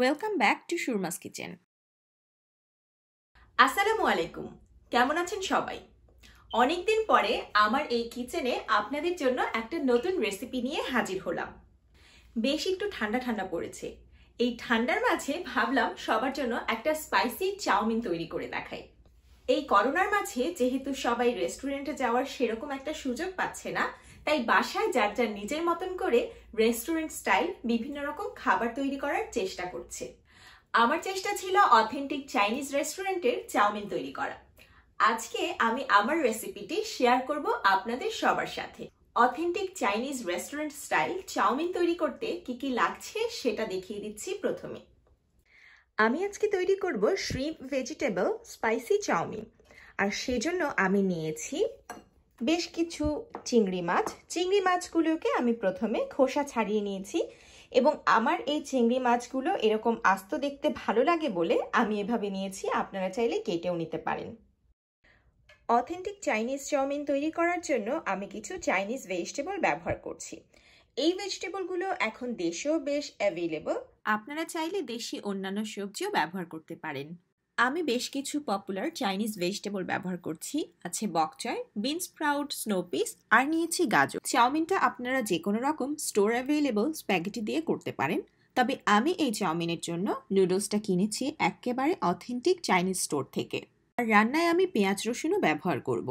Welcome back to Surma's kitchen আসসালামু আলাইকুম কেমন আছেন সবাই অনেকদিন পরে আমার এই কিচেনে আপনাদের জন্য একটা নতুন রেসিপি নিয়ে হাজির হলাম বেশ একটু ঠান্ডা ঠান্ডা পড়েছে এই ঠান্ডার মাঝে ভাবলাম সবার জন্য একটা স্পাইসি চাউমিন তৈরি করে দেখাই এই করোনার মাঝে যেহেতু সবাই রেস্টুরেন্টে যাওয়ার সেরকম একটা সুযোগ পাচ্ছে না তাই বাসায় যার যার নিজের মতন করে রেস্টুরেন্ট স্টাইল বিভিন্ন রকম খাবার তৈরি করার চেষ্টা করছে আমার চেষ্টা ছিল অথেন্টিক চাইনিজ রেস্টুরেন্টের চাউমিন তৈরি করা আজকে আমি আমার রেসিপিটি শেয়ার করব আপনাদের সবার সাথে authentic Chinese restaurant style chow mein তৈরি করতে কি কি লাগছে সেটা দেখিয়ে দিচ্ছি প্রথমে আমি আজকে তৈরি করব শ্রিম ভেজিটেবল স্পাইসি চাউমিন আর সেজন্য আমি নিয়েছি বেশ কিছু চিংড়ি মাছ চিংড়ি মাছগুলোকে আমি প্রথমে খোসা ছাড়িয়ে নিয়েছি এবং আমার এই চিংড়ি মাছগুলো এরকম আস্ত দেখতে ভালো লাগে বলে আমি এভাবে নিয়েছি আপনারা চাইলে কেটেও নিতে পারেন অথেন্টিক চাইনিজ চাউমিন তৈরি করার জন্য আমি কিছু চাইনিজ ভেজিটেবল ব্যবহার করছি এই ভেজিটেবলগুলো এখন দেশেও বেশ অ্যাভেলেবল আপনারা চাইলে দেশি অন্যান্য সবজিও ব্যবহার করতে পারেন আমি বেশ কিছু পপুলার চাইনিজ ভেজিটেবল ব্যবহার করছি আছে বকচয় বিন স্প্রাউট পিস আর নিয়েছি গাজর চাউমিনটা আপনারা যে কোনো রকম স্টোর অ্যাভেলেবল স্প্যাগেটি দিয়ে করতে পারেন তবে আমি এই চাউমিনের জন্য নুডলসটা কিনেছি একেবারে অথেন্টিক চাইনিজ স্টোর থেকে আর রান্নায় আমি পেঁয়াজ রসুনও ব্যবহার করব।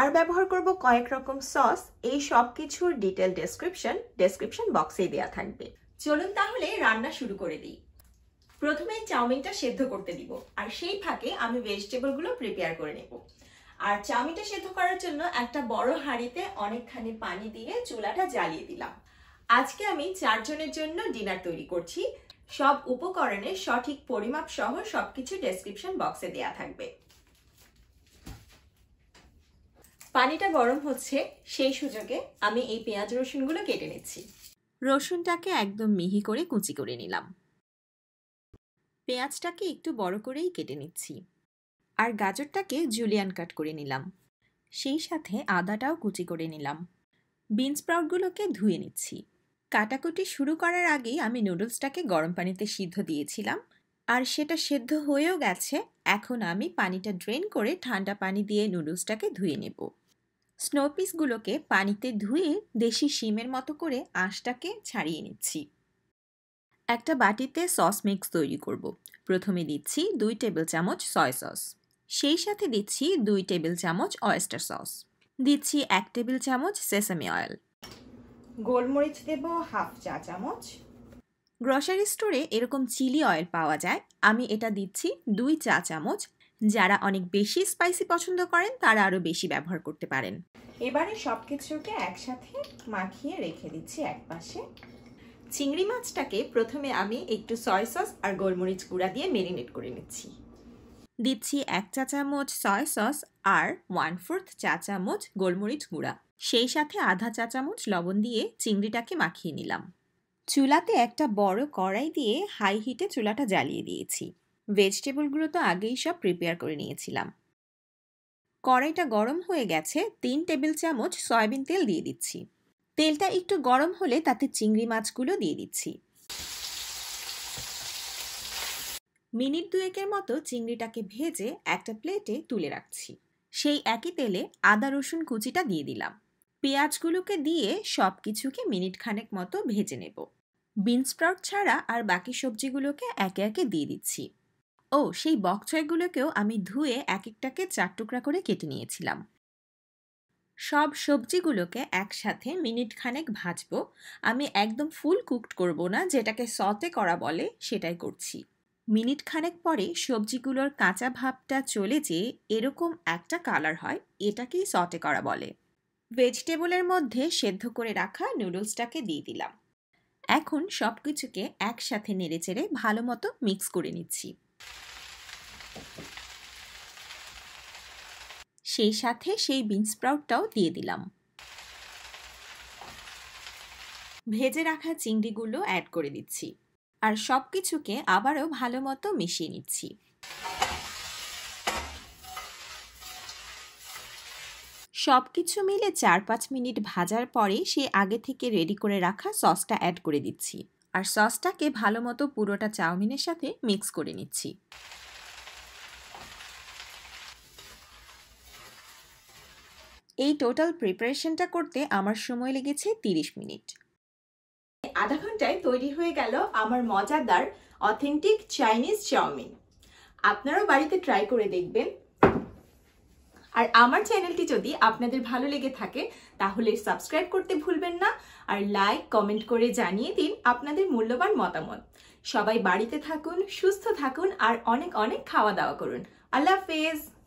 আর ব্যবহার করব কয়েক রকম সস এই সব কিছুর ডিটেল ডেসক্রিপশন ডেসক্রিপশন বক্সেই দেওয়া থাকবে চলুন তাহলে রান্না শুরু করে দিই প্রথমে চাউমিনটা সেদ্ধ করতে দিব আর সেই ফাঁকে আমি ভেজিটেবলগুলো প্রিপেয়ার করে নেব আর চাউমিনটা সেদ্ধ করার জন্য একটা বড় হাঁড়িতে অনেকখানি পানি দিয়ে চুলাটা জ্বালিয়ে দিলাম আজকে আমি চারজনের জন্য ডিনার তৈরি করছি সব উপকরণের সঠিক পরিমাপ সহ সবকিছু ডেসক্রিপশন বক্সে দেয়া থাকবে পানিটা গরম হচ্ছে সেই সুযোগে আমি এই পেঁয়াজ রসুনগুলো কেটে নিচ্ছি রসুনটাকে একদম মিহি করে কুচি করে নিলাম পেঁয়াজটাকে একটু বড় করেই কেটে নিচ্ছি আর গাজরটাকে জুলিয়ান কাট করে নিলাম সেই সাথে আদাটাও কুচি করে নিলাম বিন স্প্রাউটগুলোকে ধুয়ে নিচ্ছি কাটাকুটি শুরু করার আগেই আমি নুডলসটাকে গরম পানিতে সিদ্ধ দিয়েছিলাম আর সেটা সেদ্ধ হয়েও গেছে এখন আমি পানিটা ড্রেন করে ঠান্ডা পানি দিয়ে নুডলসটাকে ধুয়ে নেব স্নো পিসগুলোকে পানিতে ধুয়ে দেশি শিমের মতো করে আঁশটাকে ছাড়িয়ে নিচ্ছি একটা বাটিতে সস মিক্স তৈরি করব। প্রথমে দিচ্ছি দুই টেবিল চামচ সয় সস সেই সাথে দিচ্ছি দুই টেবিল চামচ অয়েস্টার সস দিচ্ছি এক টেবিল চামচ সেসামি অয়েল গোলমরিচ দেব হাফ চা চামচ গ্রসারি স্টোরে এরকম চিলি অয়েল পাওয়া যায় আমি এটা দিচ্ছি দুই চা চামচ যারা অনেক বেশি স্পাইসি পছন্দ করেন তারা আরও বেশি ব্যবহার করতে পারেন এবারে সব কিছুকে একসাথে মাখিয়ে রেখে দিচ্ছি এক পাশে চিংড়ি মাছটাকে প্রথমে আমি একটু সয় সস আর গোলমরিচ গুঁড়া দিয়ে মেরিনেট করে নিচ্ছি দিচ্ছি এক চা চামচ সয় সস আর ওয়ান ফোর্থ চা চামচ গোলমরিচ গুঁড়া সেই সাথে আধা চা চামচ লবণ দিয়ে চিংড়িটাকে মাখিয়ে নিলাম চুলাতে একটা বড় কড়াই দিয়ে হাই হিটে চুলাটা জ্বালিয়ে দিয়েছি ভেজিটেবলগুলো তো আগেই সব প্রিপেয়ার করে নিয়েছিলাম কড়াইটা গরম হয়ে গেছে তিন টেবিল চামচ সয়াবিন তেল দিয়ে দিচ্ছি তেলটা একটু গরম হলে তাতে চিংড়ি মাছগুলো দিয়ে দিচ্ছি মিনিট দুয়েকের মতো চিংড়িটাকে ভেজে একটা প্লেটে তুলে রাখছি সেই একই তেলে আদা রসুন কুচিটা দিয়ে দিলাম পেঁয়াজগুলোকে দিয়ে সব কিছুকে মিনিট খানেক মতো ভেজে নেব বিনস্প্রাউট ছাড়া আর বাকি সবজিগুলোকে একে একে দিয়ে দিচ্ছি ও সেই বকছয়গুলোকেও আমি ধুয়ে এক একটাকে চার টুকরা করে কেটে নিয়েছিলাম সব সবজিগুলোকে একসাথে মিনিট খানেক ভাজবো আমি একদম ফুল কুকড করব না যেটাকে সতে করা বলে সেটাই করছি মিনিট খানেক পরে সবজিগুলোর কাঁচা ভাবটা চলে যেয়ে এরকম একটা কালার হয় এটাকেই সটে করা বলে ভেজিটেবলের মধ্যে সেদ্ধ করে রাখা নুডলসটাকে দিয়ে দিলাম এখন সব কিছুকে একসাথে নেড়ে চেড়ে ভালো মতো মিক্স করে নিচ্ছি সেই সাথে সেই বিন স্প্রাউটটাও দিয়ে দিলাম ভেজে রাখা চিংড়িগুলো অ্যাড করে দিচ্ছি আর সব কিছুকে আবারও ভালো মতো মিশিয়ে নিচ্ছি সব কিছু মিলে চার পাঁচ মিনিট ভাজার পরে সে আগে থেকে রেডি করে রাখা সসটা অ্যাড করে দিচ্ছি আর সসটাকে ভালো মতো পুরোটা চাউমিনের সাথে মিক্স করে নিচ্ছি এই টোটাল প্রিপারেশনটা করতে আমার সময় লেগেছে 30 মিনিট আধা ঘন্টায় তৈরি হয়ে গেল আমার মজাদার অথেন্টিক চাইনিজ চাউমিন আপনারাও বাড়িতে ট্রাই করে দেখবেন আর আমার চ্যানেলটি যদি আপনাদের ভালো লেগে থাকে তাহলে সাবস্ক্রাইব করতে ভুলবেন না আর লাইক কমেন্ট করে জানিয়ে দিন আপনাদের মূল্যবান মতামত সবাই বাড়িতে থাকুন সুস্থ থাকুন আর অনেক অনেক খাওয়া দাওয়া করুন আল্লাহ হাফেজ